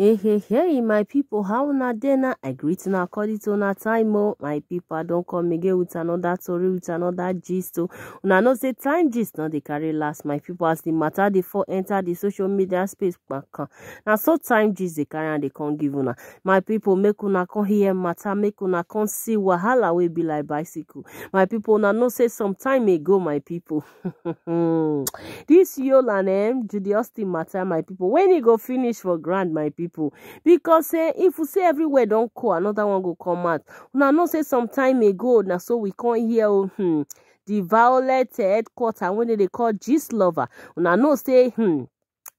Hey, hey, hey, my people, how na dena? I greet na according to una time, oh. My people, I don't come again with another story, with another gist, oh. Una know say time gist na dey carry last, my people, as the matter they fall enter the social media space, kpaka. Na so time gist they carry and they can't give una. My people, make una come hear matter, make una come see wahala will be like bicycle. My people, una no say some time ago, my people. this Yola and eh, um, Judy Austin matter, my people. When you e go finish for grand, my people. because say eh, if we say everywhere not call another one go come out una know say some time ago now so we can't hear oh hmm di violent eh, headquarter when they call gist lover una know say hmm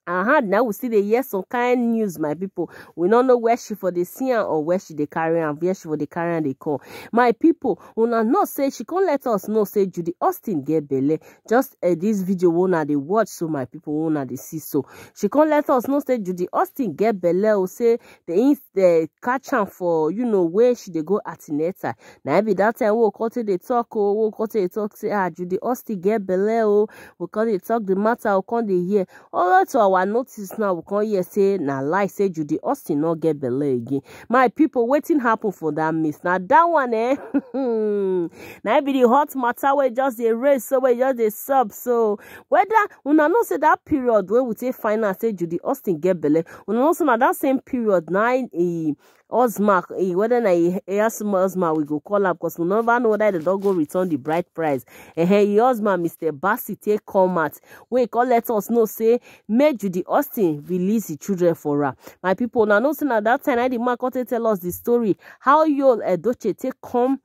uh-huh now we see the hear some kind news my people we not know where she for the see or where she the carry and where she for the carry am dey come my people una know say she can't let us know say judy austin get belle just uh, eh, this video una they watch so my people una they see so she can't let us know say judy austin get belle o oh, say dey dey catch him for you know where she dey go atineta Now be that time we call to the talk we call to the talk say ah judy austin get belle Oh we come dey talk the matter o come dey hear all right to our i notice now we come hear say na lie say judy austin no get belle again my people waiting happen for that miss now that one eh Now it e be the hot matter wey just dey raise so wey just dey sub so weda una know say that period when we take find say judy austin get belle una know say na that same period na e Ozma, eh, whether na Yasuma Ozma, we go call up because we never know whether the dog go return the bride price. And hey, Ozma, Mr. Bassi take come comment. We call let us know, say, make Judy Austin release the children for her. My people, now, no, see, at that time, I did Mark tell us the story how your Yul Edoche take come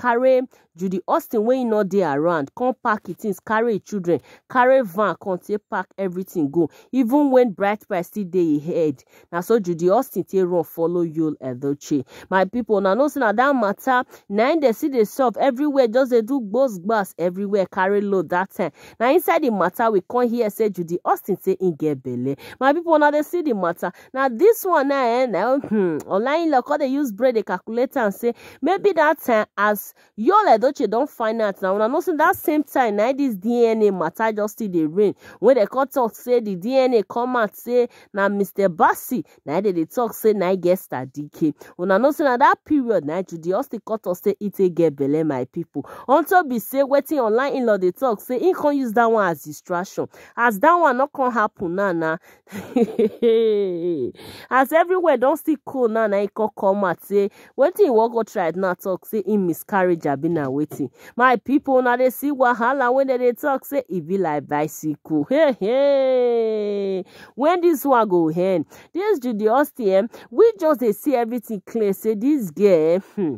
carry judy austin when wey e not there around come pack e things carry e children carry van come take pack everything go even when bright, price still dey e head so judy austin take run follow you. Edoche, my people. Now know say na dat mata na im dey still dey everywhere just they do bus, bus everywhere carry load dat time na inside the matter. we come here say judy austin say im e get belle my people. Now they see the matter. Now this one now eh hmm, online. Look how they use bread, dey calculate and say maybe dat time as yul edochie don find out now una know say dat same time na this dna matter just still dey reign When dem come talk say the dna come out say na mr Bassi. na dem dey tok say na get star dk una know say na dat period na judy austin cut us say e take get belle my people. unto be say wetin online in-law dey talk say he con use that one as distraction as that one no con happen now na as everywhere don still cool now na he con come out say wetin e wan go try now Talk say him miscarriage abi na wetin my pipo na dey see wahala wey dem dey talk say e be like bicycle hey hey When dis one go end dis judy austin eh, we just dey see everything clear say dis girl hmm,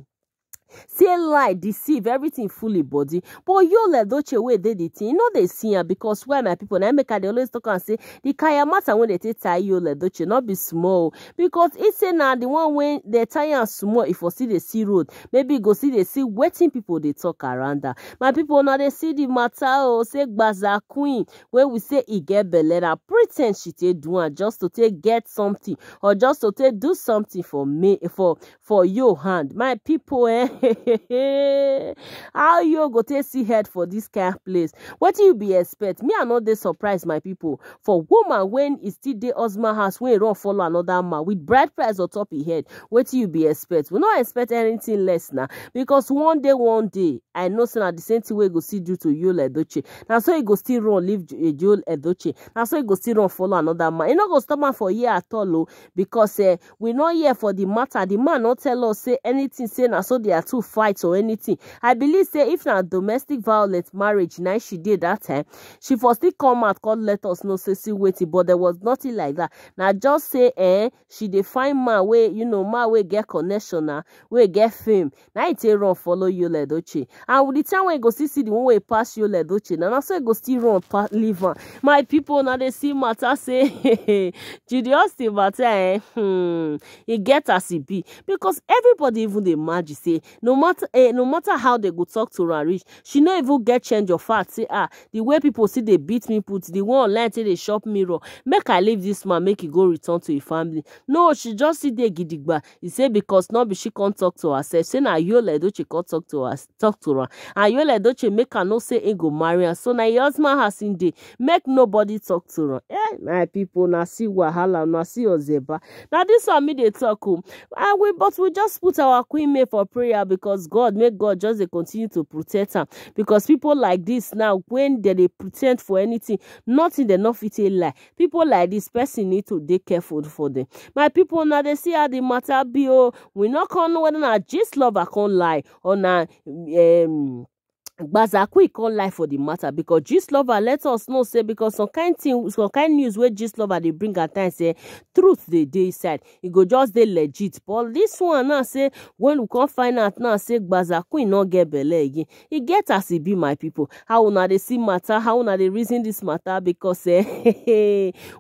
say lie deceive everything fully body but yole edoche wey dey di thing You no dey see am because why my people na make i dey always talk am say the kaya matter wey dey take tie yole edoche no be small because e say na the one wey dey tie am small e for still dey see road maybe e go still dey see wetin people dey talk around am my people una dey see the matter o oh, say gbaza queen wey we say e get belle na pretend she take do am just to take get something or just to take do something for me for for your hand my people eh how you go take see head for dis kain place wetin you be expect me i no dey surprise my people. for woman when e still dey husband house when e run follow another man with bread price on top im e head wetin you be expect we not expect anything less now. Because one day one day i know say na di same tin wey go see due to yul edoche Now so e go still run leave yul eh, edoche Now so e go still run follow another man e not go stop man for year at all oh. Because becos eh, we not here for the matter The man not tell us say anything say now so they dey two fight or anything i believe say if na domestic violence marriage na she dey that, time eh, she for still come out come let us know say see wetin but there was nothing like that. na just say eh she dey find man wey you know man wey get connection na ah, wey get fame na e take run follow yul edochie and with the time when e go see see the one wey pass yul edochie na na so e go still run pass leave am my people now they see matter say judy austin matter eh hmm, e get as e be because everybody even the magic say no matter eh, no matter how they go talk to her reach she no even get change of heart say ah the way people see they beat me put the one online say they shop mirror make i leave this man make he go return to his family no she just see they gidigba he say because no be she can't talk to herself say na yo Yul she can't talk to us, talk to her and Yul she make her no say he go marry her so na her husband has in dey make nobody talk to her eh my people na see wahala na see ozeba Now this one me dey talk o oh. and ah, we but we just put our queen may for prayer because god make god just dey continue to protect am because people like this now when they dey pretend for anything nothing they not fit lie People like this person need to be careful for them. my people, now they see how the matter be Oh, we not come know whether Just love, I can't lie or na um, gbazakui call life for the matter becos gistlover let us know say because some kind thing some kind news wey gistlover dey bring at times say truth dey dey inside e go just dey legit but this one now say when we come find out now say gbazakui no get belle again e get as e be my people how una dey see matter how una dey reason this matter because eh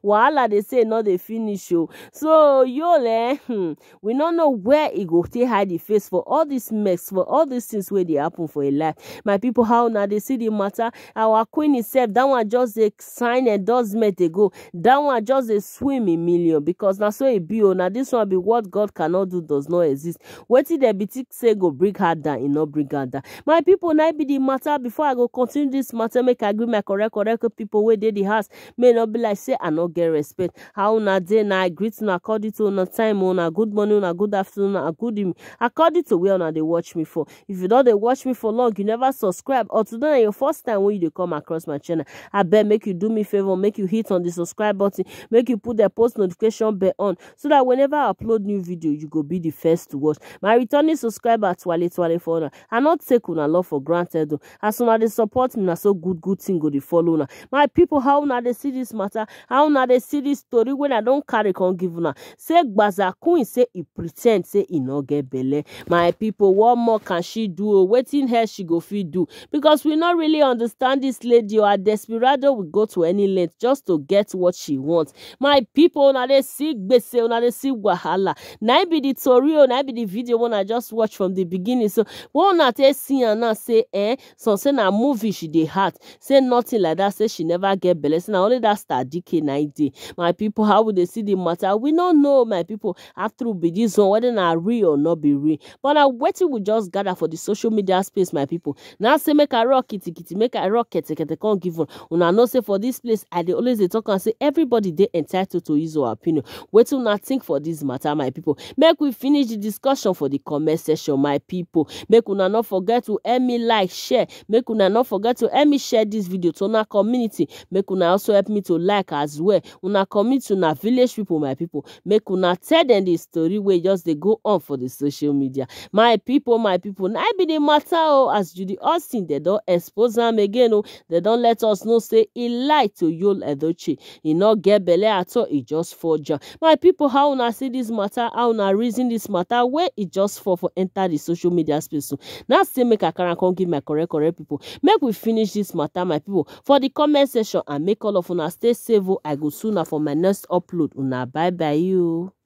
wahala dey say e no dey finish o oh. so yole eh, hmm, we no know where e go take hide e face for all dis mess for all these things wey dey happen for im life my pipo. People how now they see the matter our queen herself that one just a sign endorsement dey go That one just a swim in million because now so e be o oh. na dis one be what god cannot do does not exist wetin dem be think say go bring her down e no bring her down my people now e be the matter before i go continue this matter make i agree my correct correct people where they the house may not be like say i not get respect how now they now greet now according to una time on oh. a good morning on a good afternoon on a good evening according to where now they watch me for if you don't they watch me for long you never subscribe subscribe or today your first time when you come across my channel I beg make you do me favor, make you hit on the subscribe button make you put the post notification bell on so that whenever i upload new video you go be the first to watch my returning subscriber Twale Twale for una i not take una love for granted o as una dey support me na so good good thing go the follow una my people how una dey see this matter how una dey see this story when i don carry come give una say Gbaza Queen say he pretend say he no get belle my people what more can she do o wetin else she go fit do because we not really understand this lady or oh, a desperado will go to any length just to get what she wants. My people, una they see gbese, una they see wahala. Now e be the tori oh, now e be the video when I just watch from the beginning. So when I take see and I say, eh, so say na movie she dey heart. Say nothing like that. Say she never get blessed. Now only that start DK night My people, how would they see the matter? We don't know, my people. After be this one, whether na real or not be real. But na wetin we just gather for the social media space, my people. Now now say make i rock kitty, make i rock ketekete come give una una know say for this place i dey always dey talk am say everybody dey entitled to use our opinion Wait till una think for this matter my people make we finish the discussion for the comment section my people make una not forget to help me like share make una not forget to help me share this video to una community make una also help me to like as well una to una village people my people make una tell dem the story where just they go on for the social media my people my people I e be the matter o oh, as judy dat thing dem don expose am again Oh, they don't let us know say he lied to yul edochie He not get belle at all He just forger. my people, how na see this matter how na reason this matter Where it just for for enter the social media space so oh? na say make a carry come give my correct correct people. make we finish this matter my people. for the comment section and make all of una stay safe o oh. i go soon for my next upload una bye bye you.